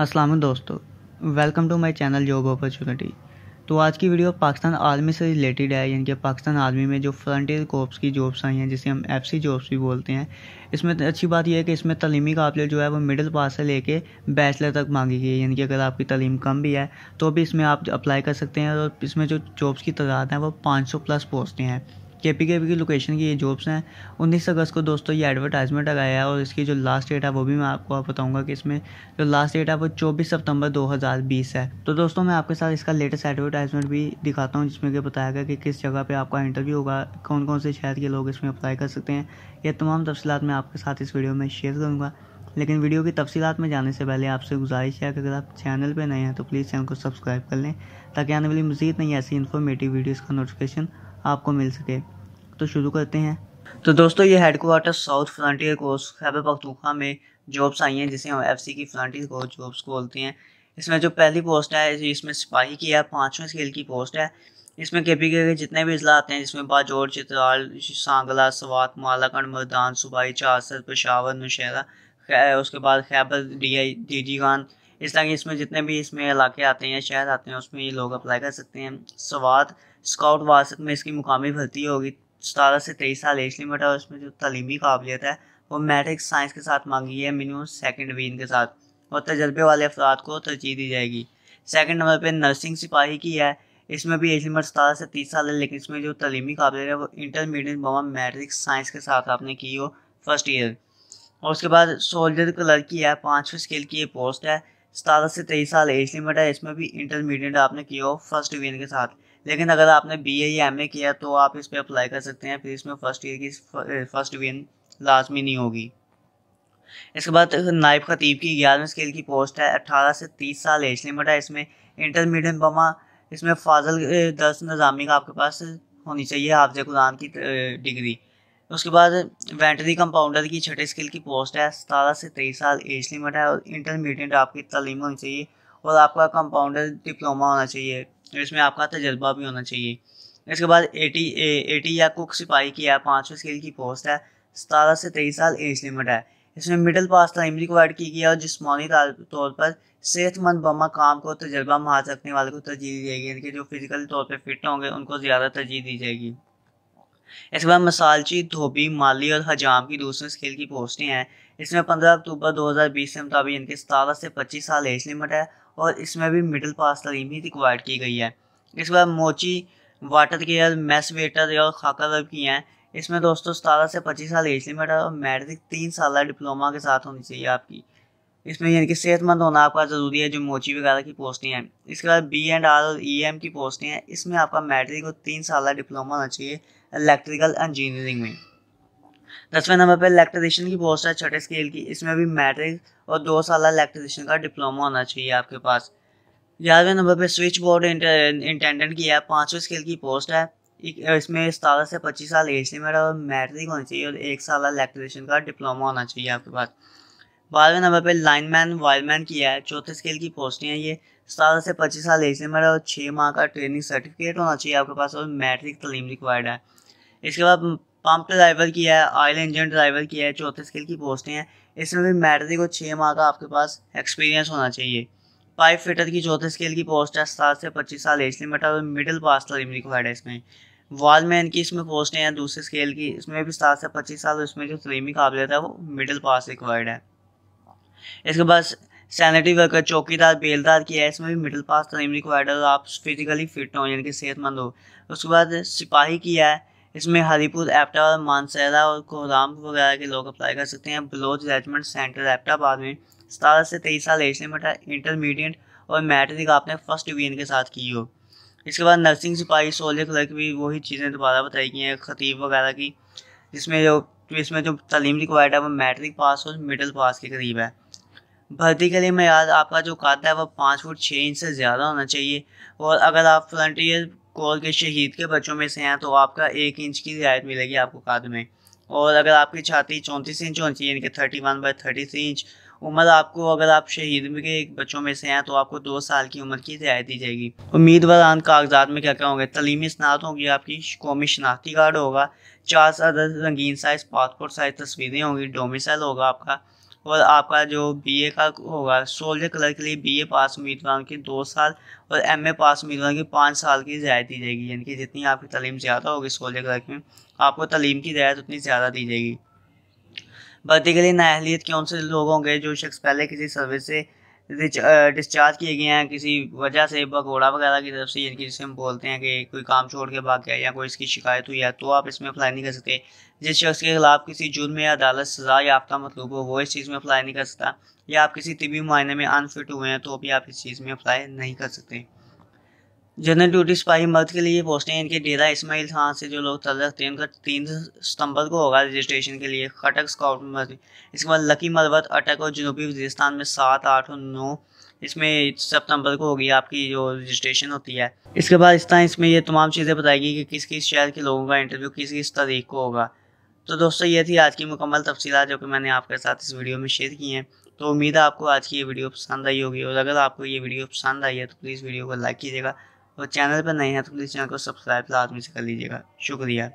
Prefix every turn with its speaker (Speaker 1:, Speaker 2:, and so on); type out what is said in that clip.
Speaker 1: असलम दोस्तों welcome to my channel job opportunity तो आज की वीडियो पाकिस्तान आर्मी से रिलेटेड है यानी कि पाकिस्तान आर्मी में जो फ्रंटियर कोप्स की जॉब्स आई हैं जिसे हम एफ सी जॉब्स भी बोलते हैं इसमें अच्छी बात यह है कि इसमें तलीमी काबिल जो है वो मिडिल पास से लेके बैचलर तक मांगी गई है यानी कि अगर आपकी तलीम कम भी है तो भी इसमें आप अप्लाई कर सकते हैं और इसमें जो जॉब्स की तादाद हैं वो पाँच सौ प्लस पोस्टें हैं के पी के पी की लोकेशन की ये जॉब्स हैं उन्नीस अगस्त को दोस्तों ये एडवर्टाइजमेंट लगाया है और इसकी जो लास्ट डेट है वो भी मैं आपको आप बताऊंगा कि इसमें जो लास्ट डेट है वो चौबीस सितंबर 2020 है तो दोस्तों मैं आपके साथ इसका लेटेस्ट एडवर्टाइजमेंट भी दिखाता हूँ जिसमें कि बताया गया कि किस जगह पर आपका इंटरव्यू होगा कौन कौन से शहर के लोग इसमें अप्लाई कर सकते हैं ये तमाम तफसीत मैं आपके साथ इस वीडियो में शेयर करूँगा लेकिन वीडियो की तफसीत में जाने से पहले आपसे गुजारिश है कि अगर आप चैनल पर नए हैं तो प्लीज़ चैनल को सब्सक्राइब कर लें ताकि आने वाली मजीद नहीं ऐसी इन्फॉर्मेटिव वीडियोज़ का नोटिफिकेशन आपको मिल सके तो शुरू करते हैं तो दोस्तों ये headquarter south frontier corps Khyber Pakhtunkhwa में जॉब्स आई हैं जिसे हम एफ सी की फ्रंटियर कोर्स जॉब्स को बोलते हैं इसमें जो पहली पोस्ट है इसमें सिपाही की है पाँचवें स्केल की पोस्ट है इसमें के पी के के जितने भी अजला आते हैं जिसमें बाजौर चित्राल सांगला सवात मालाकंड मरदान सूबाई चासर पेशावर नौशहरा उसके बाद Khyber D I D G Khan इस तरह के इसमें जितने भी इसमें इलाके आते हैं शहर आते हैं उसमें ये लोग अप्लाई कर सकते हैं सवात स्काउट वासत में इसकी मुकामी भर्ती होगी सतारह से तेईस साल एज लिमिट है और इसमें जो तलीमी काबिलियत है वो मैट्रिक साइंस के साथ मांगी है मिनिमम सेकेंड वीन के साथ और तजर्बे वाले अफराद को तरजीह दी जाएगी सेकेंड नंबर पर नर्सिंग सिपाही की है इसमें भी एज लिमिट सतारह से तीस साल है लेकिन इसमें जो तलीमी काबिलियत है वो इंटरमीडिएट बमा मैट्रिक साइंस के साथ आपने की हो फर्स्ट ईयर और उसके बाद सोल्जर कलर की है पाँचवें स्केल की ये पोस्ट है सतारह से तेईस साल एज लिमिट है इसमें भी इंटरमीडिएट आपने की हो फर्स्ट डिवीजन के साथ लेकिन अगर आपने बी ए या एम ए किया तो आप इस पर अप्लाई कर सकते हैं फिर इसमें फ़र्स्ट ईयर की फ़र्स्ट विन लाजमी नहीं होगी इसके बाद नायब खतीब की ग्यारहवीं स्केल की पोस्ट है अट्ठारह से तीस साल एज लिमिट है इसमें इंटरमीडियट बमा इसमें फाजल दस नज़ामी का आपके पास होनी चाहिए हाफज कुरान की डिग्री उसके बाद वेंटरी कंपाउंडर की छठे स्केल की पोस्ट है सतारह से तेईस साल एज लिमिट है और इंटरमीडिएट आपकी तलीम होनी चाहिए और आपका कंपाउंडर डिप्लोमा होना चाहिए इसमें आपका तजर्बा भी होना चाहिए इसके बाद ए टी या कुक सिपाही की या पाँचवें स्केल की पोस्ट है सतारह से तेईस साल एज लिमिट है इसमें मिडिल पास टाइम प्रोवाइड की गई है और जिसमानी तौर पर सेहतमंद बमा काम को तजर्बा महाज रखने वाले को तरजीह दी जाएगी यानी कि जो फिजिकल तौर पर फिट होंगे उनको ज़्यादा तरजीह दी जाएगी इसके बाद मसालची धोबी माली और हजाम की दूसरे स्केल की पोस्टें हैं इसमें 15 अक्टूबर 2020 के मुताबिक इनके सतारह से 25 साल एज लिमिट है और इसमें भी मिडिल पास तलीम ही रिक्वायर्ड की गई है इसके बाद मोची वाटर केयर मैस वेटर और खाका रब की हैं इसमें दोस्तों सतारह से पच्चीस साल एज लिमिट है और मैट्रिक तीन साल डिप्लोमा के साथ होनी चाहिए आपकी इसमें यानी कि सेहतमंद होना आपका ज़रूरी है जो मोची वगैरह की पोस्टें हैं इसके बाद बी एंड आर और ई एम की पोस्टें हैं इसमें आपका मैट्रिक और तीन साल डिप्लोमा होना चाहिए इलेक्ट्रिकल इंजीनियरिंग में दसवें नंबर पर इलेक्ट्रिशियन की बहुत सारे छठे स्केल की इसमें भी मैट्रिक और दो साल इलेक्ट्रिशियन का डिप्लोमा होना चाहिए आपके पास ग्यारहवें नंबर पर स्विच बोर्ड इंटेंडेंट की है पाँचवें स्केल की पोस्ट है इसमें सतारह से पच्चीस साल एज लिमिट और मैट्रिक होनी चाहिए और एक साल इलेक्ट्रिशियन का डिप्लोमा होना चाहिए आपके पास बारहवें नंबर पे लाइनमैन वायरमैन की है चौथे स्केल की पोस्टें हैं ये सतारह से पच्चीस साल एज लिमिट और छः माह का ट्रेनिंग सर्टिफिकेट होना चाहिए आपके पास और मैट्रिक तलीम रिक्वायर्ड है इसके बाद पंप ड्राइवर की है ऑयल इंजन ड्राइवर की है चौथे स्किल की पोस्टें हैं इसमें भी मैट्रिक को छः माह का आपके पास एक्सपीरियंस होना चाहिए पाइप फिटर की चौथे स्केल की पोस्ट है सात से पच्चीस साल एज लिमिट और मिडिल पास तलीम रिक्वायर्ड है इसमें वाल की इसमें पोस्टें हैं दूसरे स्केल की इसमें भी सात से पच्चीस साल इसमें जो तलीमी काबिलियत है वो मिडिल पास रिक्वायर्ड है इसके बाद सैनिटरी वर्कर चौकीदार बेलदार की है इसमें भी मिडिल पास तलीम रिक्वायर्ड है और आप फिजिकली फिट हों यानी कि सेहतमंद हो उसके बाद सिपाही की है इसमें हरीपुर एप्टा और मानसहरा और कोहराम वगैरह के लोग अप्लाई कर सकते हैं बलोच रेजमेंट सेंटर एप्टा बाद में सतारह से तेईस साल एज लिमिट है इंटरमीडिएट और मैट्रिक आपने फर्स्ट डिवीजन के साथ की हो इसके बाद नर्सिंग सिपाही सोलह क्लर्क भी वही चीज़ें दोबारा बताई गई हैं खतीब वगैरह की जिसमें जो इसमें जो तलीम रिक्वायर्ड है वो मैट्रिक पास और मिडिल पास के करीब है भर्ती के लिए मैं याद आपका जो कद है वो पाँच फुट छः इंच से ज़्यादा होना चाहिए और अगर आप फ्रंटियर कौर के शहीद के बच्चों में से हैं तो आपका एक इंच की रियायत मिलेगी आपको कद में और अगर आपकी छाती चौंतीस इंच होनी चाहिए यानी कि thirty one by thirty three inch उम्र आपको अगर आप शहीद के बच्चों में से हैं तो आपको दो साल की उम्र की रियायत दी जाएगी आन कागजात में क्या क्या होंगे तलीमी स्नात होगी आपकी कौमी शनाख्ती कार्ड होगा चार सदर रंगीन साइज पासपोर्ट साइज तस्वीरें होंगी डोमिसाइल होगा आपका और आपका जो बीए का होगा सोलह कलर के लिए बीए पास उम्मीदवार की दो साल और एमए पास उम्मीदवार की पाँच साल की रियायत दी जाएगी यानी कि जितनी आपकी तलीम ज़्यादा होगी सोलह कलर में आपको तलीम की रियायत उतनी ज़्यादा दी जाएगी भर्ती के लिए नाहलीत कौन से लोग होंगे जो शख्स पहले किसी सर्विस से डिस्चार्ज किए गए हैं किसी वजह से भगोड़ा वगैरह की तरफ से यानी कि जिसे हम बोलते हैं कि कोई काम छोड़ के भाग गया या कोई इसकी शिकायत हुई है तो आप इसमें अप्लाई नहीं कर सकते जिस शख्स के खिलाफ किसी जुर्म या अदालत सजा याफ्ता मतलूब हो वो इस चीज़ में अप्लाई नहीं कर सकता या आप किसी तबी मुआयने में अनफिट हुए हैं तो भी आप इस चीज़ में अप्लाई नहीं कर सकते जनरल ड्यूटी पाई मर्द के लिए पोस्टें इनके डेरा इसमाइल खान से जो लोग तलब थे उनका तीन सितंबर को होगा रजिस्ट्रेशन के लिए खटक स्काउट मर्जी इसके बाद लकी मरबत अटक और जनूबी वजिस्तान में सात आठ और नौ इसमें सितंबर को होगी आपकी जो रजिस्ट्रेशन होती है इसके बाद इस तरह इसमें ये तमाम चीज़ें बताएगी कि किस किस शहर के लोगों का इंटरव्यू किस किस तारीख को होगा तो दोस्तों ये थी आज की मुकम्मल तफसी जो कि मैंने आपके साथ इस वीडियो में शेयर की हैं तो उम्मीद है आपको आज की ये वीडियो पसंद आई होगी और अगर आपको ये वीडियो पसंद आई है तो प्लीज़ वीडियो को लाइक कीजिएगा और चैनल पर नए हैं तो प्लीज़ चैनल को सब्सक्राइब लाजमी से कर लीजिएगा शुक्रिया